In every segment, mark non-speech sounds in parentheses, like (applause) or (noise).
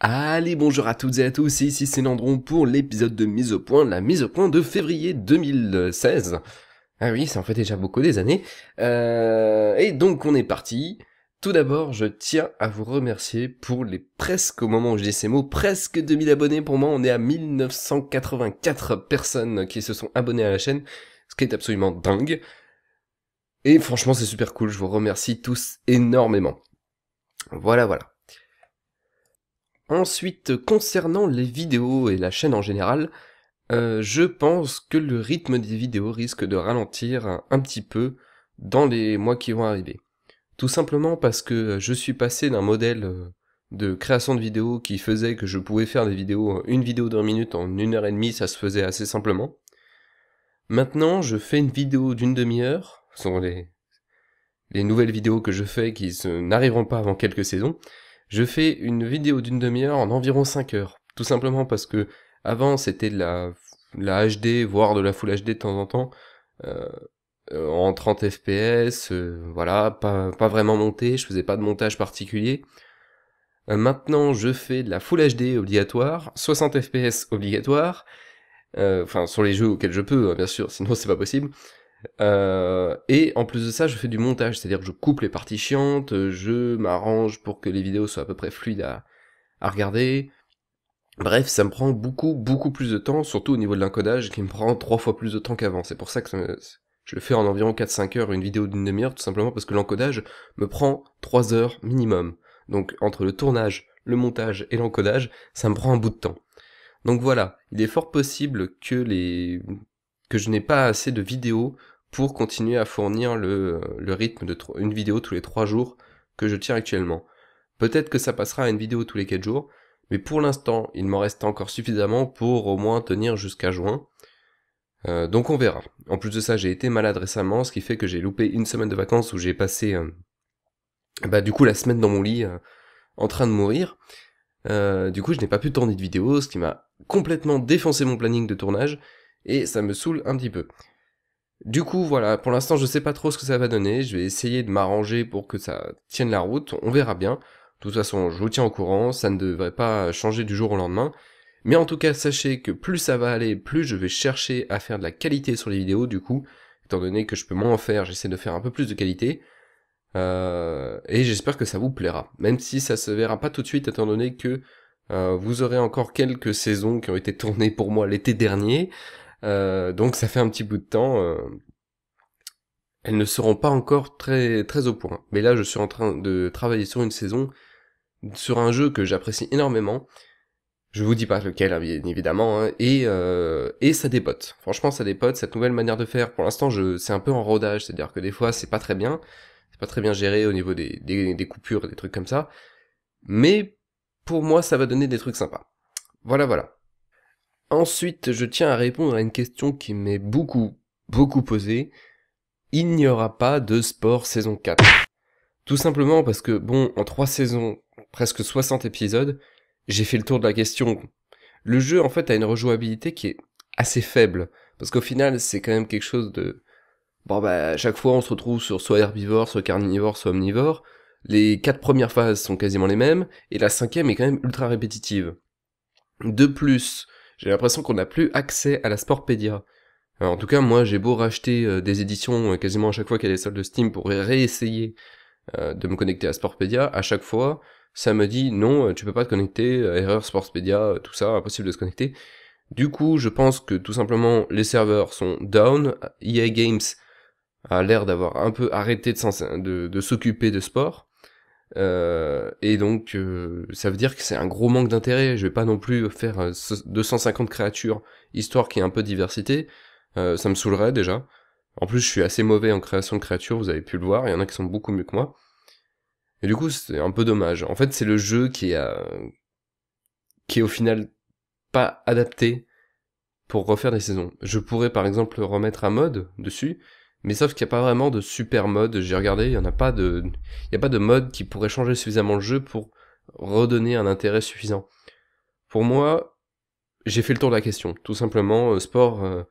Allez, bonjour à toutes et à tous, ici c'est Nandron pour l'épisode de mise au point, la mise au point de février 2016. Ah oui, ça en fait déjà beaucoup des années. Euh, et donc on est parti. Tout d'abord, je tiens à vous remercier pour les presque, au moment où je dis ces mots, presque 2000 abonnés pour moi. On est à 1984 personnes qui se sont abonnées à la chaîne, ce qui est absolument dingue. Et franchement, c'est super cool, je vous remercie tous énormément. Voilà, voilà. Ensuite, concernant les vidéos et la chaîne en général, euh, je pense que le rythme des vidéos risque de ralentir un, petit peu dans les mois qui vont arriver. Tout simplement parce que je suis passé d'un modèle euh, de création de vidéos qui faisait que je pouvais faire des vidéos, une vidéo d'une minute en une heure et demie, ça se faisait assez simplement. Maintenant, je fais une vidéo d'une demi-heure, ce sont les nouvelles vidéos que je fais qui n'arriveront pas avant quelques saisons, je fais une vidéo d'une demi-heure en environ 5 heures. Tout simplement parce que avant c'était de la, HD, voire de la Full HD de temps en temps, euh, euh, en 30 fps, euh, voilà, pas, vraiment monté, je faisais pas de montage particulier. maintenant je fais de la Full HD obligatoire, 60 fps obligatoire, enfin sur les jeux auxquels je peux, hein, bien sûr, (laughs) sinon c'est pas possible. Euh, et en plus de ça, je fais du montage, c'est-à-dire que je coupe les parties chiantes, je m'arrange pour que les vidéos soient à peu près fluides à, regarder. Bref, ça me prend beaucoup, beaucoup plus de temps, surtout au niveau de l'encodage, qui me prend trois fois plus de temps qu'avant. C'est pour ça que je le fais en environ 4-5 heures, une vidéo d'une demi-heure, tout simplement parce que l'encodage me prend 3 heures minimum. Donc entre le tournage, le montage et l'encodage, ça me prend un bout de temps. Donc voilà, il est fort possible que les que je n'ai pas assez de vidéos pour continuer à fournir le, euh, le rythme de une vidéo tous les trois jours que je tiens actuellement. Peut-être que ça passera à une vidéo tous les quatre jours, mais pour l'instant, il m'en reste encore suffisamment pour au moins tenir jusqu'à juin. Euh, donc on verra. En plus de ça, j'ai été malade récemment, ce qui fait que j'ai loupé une semaine de vacances où j'ai passé euh, bah, du coup la semaine dans mon lit en train de mourir. du coup, je n'ai pas pu tourner de vidéos, ce qui m'a complètement défoncé mon planning de tournage et ça me saoule un petit peu. Du coup, voilà, pour l'instant, je sais pas trop ce que ça va donner. Je vais essayer de m'arranger pour que ça tienne la route. On verra bien. De toute façon, je vous tiens au courant. Ça ne devrait pas changer du jour au lendemain. Mais en tout cas, sachez que plus ça va aller, plus je vais chercher à faire de la qualité sur les vidéos. Du coup, étant donné que je peux moins en faire, j'essaie de faire un peu plus de qualité. Euh, et j'espère que ça vous plaira. Même si ça se verra pas tout de suite, étant donné que euh, vous aurez encore quelques saisons qui ont été tournées pour moi l'été dernier. Euh, donc ça fait un petit bout de temps. Euh, elles ne seront pas encore très très au point. Mais là, je suis en train de travailler sur une saison, sur un jeu que j'apprécie énormément. Je vous dis pas lequel, hein, bien évidemment. Hein. et euh, et ça dépote. Franchement, ça dépote. Cette nouvelle manière de faire, pour l'instant, je c'est un peu en rodage. C'est-à-dire que des fois, c'est pas très bien, c'est pas très bien géré au niveau des des, des coupures, des trucs comme ça. Mais pour moi, ça va donner des trucs sympas. Voilà, voilà. Ensuite, je tiens à répondre à une question qui m'est beaucoup, beaucoup posée. Il n'y aura pas de sport saison 4. Tout simplement parce que, bon, en 3 saisons, presque 60 épisodes, j'ai fait le tour de la question. Le jeu, en fait, a une rejouabilité qui est assez faible. Parce qu'au final, c'est quand même quelque chose de... Bon, bah, à chaque fois, on se retrouve sur soit herbivore, soit carnivore, soit omnivore. Les quatre premières phases sont quasiment les mêmes, et la cinquième est quand même ultra répétitive. De plus, j'ai l'impression qu'on n'a plus accès à la Sportpedia. Euh, en tout cas, moi, j'ai beau racheter euh, des éditions euh, quasiment à chaque fois qu'il y a des soldes de Steam pour réessayer de me connecter à Sportpedia, à chaque fois, ça me dit non, tu peux pas te connecter, erreur Sportpedia, tout ça, impossible de se connecter. Du coup, je pense que tout simplement, les serveurs sont down. EA e Games a l'air d'avoir un peu arrêté de, de s'occuper de sport. Euh, et donc, euh, ça veut dire que c'est un gros manque d'intérêt. Je vais pas non plus faire 250 euh, créatures, histoire qu'il y ait un peu de diversité. ça me saoulerait déjà. En plus, je suis assez mauvais en création de créatures, vous avez pu le voir. Il y en a qui sont beaucoup mieux que moi. Et du coup, c'est un peu dommage. En fait, c'est le jeu qui est, qui est au final pas adapté pour refaire des saisons. Je pourrais par exemple remettre un mode dessus, mais sauf qu'il n'y a pas vraiment de super mode. J'ai regardé, il n'y en a pas de, a pas de mode qui pourrait changer suffisamment le jeu pour redonner un intérêt suffisant. Pour moi, j'ai fait le tour de la question. Tout simplement, euh, sport, euh,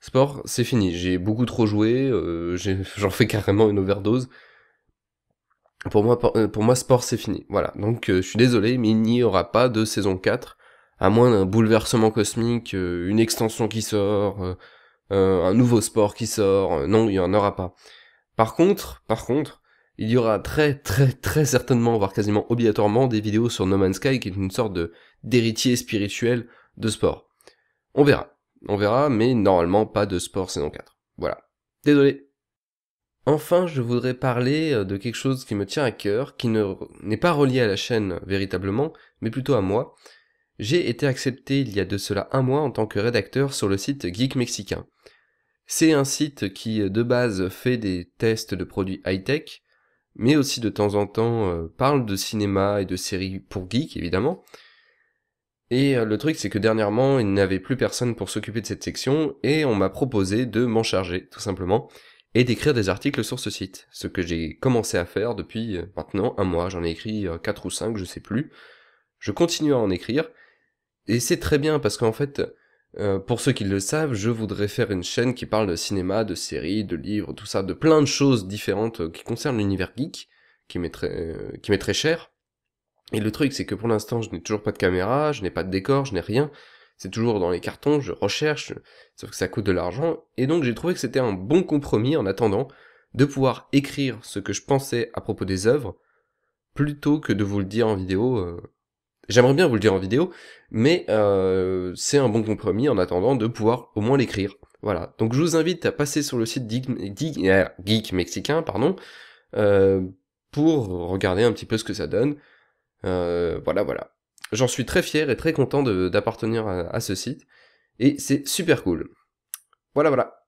sport, c'est fini. J'ai beaucoup trop joué. Euh, (laughs) j'en fais carrément une overdose. Pour moi, pour, moi, sport, c'est fini. Voilà. Donc, je suis désolé, mais il n'y aura pas de saison 4, à moins d'un bouleversement cosmique, une extension qui sort euh, un nouveau sport qui sort, euh, non, il n'y en aura pas. Par contre, par contre, il y aura très très très certainement, voire quasiment obligatoirement, des vidéos sur No Man's Sky qui est une sorte de d'héritier spirituel de sport. On verra, on verra, mais normalement pas de sport saison 4. Voilà. Désolé. Enfin, je voudrais parler euh, de quelque chose qui me tient à cœur, qui n'est pas relié à la chaîne véritablement, mais plutôt à moi. J'ai été accepté il y a de cela un mois en tant que rédacteur sur le site Geek Mexicain. C'est un site qui de base fait des tests de produits high-tech, mais aussi de temps en temps euh, parle de cinéma et de séries pour geeks évidemment. Et euh, le truc c'est que dernièrement il n'avait plus personne pour s'occuper de cette section et on m'a proposé de m'en charger tout simplement et d'écrire des articles sur ce site, ce que j'ai commencé à faire depuis euh, maintenant un mois, j'en ai écrit 4 ou 5 je sais plus. Je continue à en écrire, et c'est très bien parce qu'en fait, euh, pour ceux qui le savent, je voudrais faire une chaîne qui parle de cinéma, de séries, de livres, tout ça, de plein de choses différentes euh, qui concernent l'univers geek, qui m'est très, euh, qui cher. Et le truc, c'est que pour l'instant, je n'ai toujours pas de caméra, je n'ai pas de décor, je n'ai rien. C'est toujours dans les cartons, je recherche, sauf que ça coûte de l'argent. Et donc, j'ai trouvé que c'était un bon compromis en attendant de pouvoir écrire ce que je pensais à propos des œuvres, plutôt que de vous le dire en vidéo J'aimerais bien vous le dire en vidéo, mais euh, c'est un bon compromis en attendant de pouvoir au moins l'écrire. Voilà. Donc je vous invite à passer sur le site euh, Geek, Mexicain, pardon, euh, pour regarder un petit peu ce que ça donne. voilà, voilà. J'en suis très fier et très content d'appartenir à ce site, et c'est super cool. Voilà, voilà.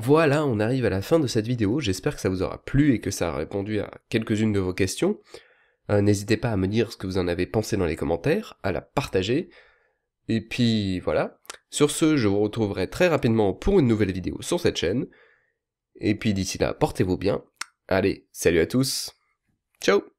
Voilà, on arrive à la fin de cette vidéo, j'espère que ça vous aura plu et que ça a répondu à quelques-unes de vos questions. Euh, n'hésitez pas à me dire ce que vous en avez pensé dans les commentaires, à la partager. Et puis voilà. Sur ce, je vous retrouverai très rapidement pour une nouvelle vidéo sur cette chaîne. Et puis d'ici là, portez-vous bien. Allez, salut à tous. Ciao